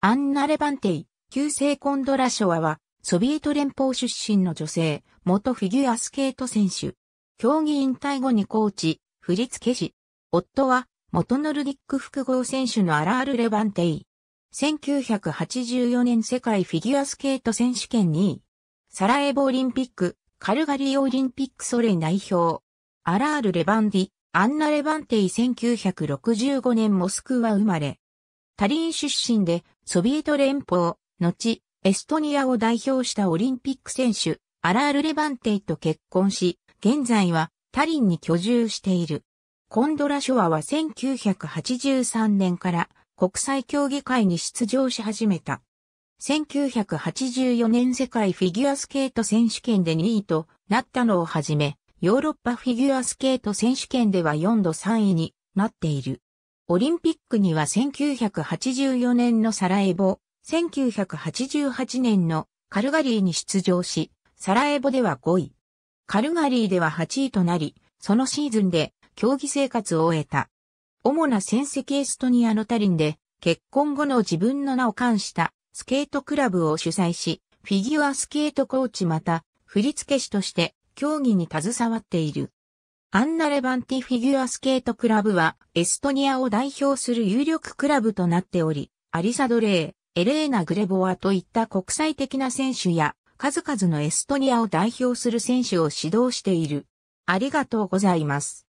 アンナ・レバンテイ、旧姓コンドラショワは、ソビエト連邦出身の女性、元フィギュアスケート選手。競技引退後にコーチ、振付師。夫は、元ノルディック複合選手のアラール・レバンテイ。1984年世界フィギュアスケート選手権2位。サラエボオリンピック、カルガリーオリンピックソレイ代表。アラール・レバンディ、アンナ・レバンテイ1965年モスクワ生まれ。タリン出身で、ソビエト連邦、後、エストニアを代表したオリンピック選手、アラール・レバンテイと結婚し、現在はタリンに居住している。コンドラショアは1983年から国際競技会に出場し始めた。1984年世界フィギュアスケート選手権で2位となったのをはじめ、ヨーロッパフィギュアスケート選手権では4度3位になっている。オリンピックには1984年のサラエボ、1988年のカルガリーに出場し、サラエボでは5位。カルガリーでは8位となり、そのシーズンで競技生活を終えた。主な戦績エストニアのタリンで、結婚後の自分の名を冠したスケートクラブを主催し、フィギュアスケートコーチまた振付師として競技に携わっている。アンナ・レバンティフィギュアスケートクラブは、エストニアを代表する有力クラブとなっており、アリサドレー、エレーナ・グレボワといった国際的な選手や、数々のエストニアを代表する選手を指導している。ありがとうございます。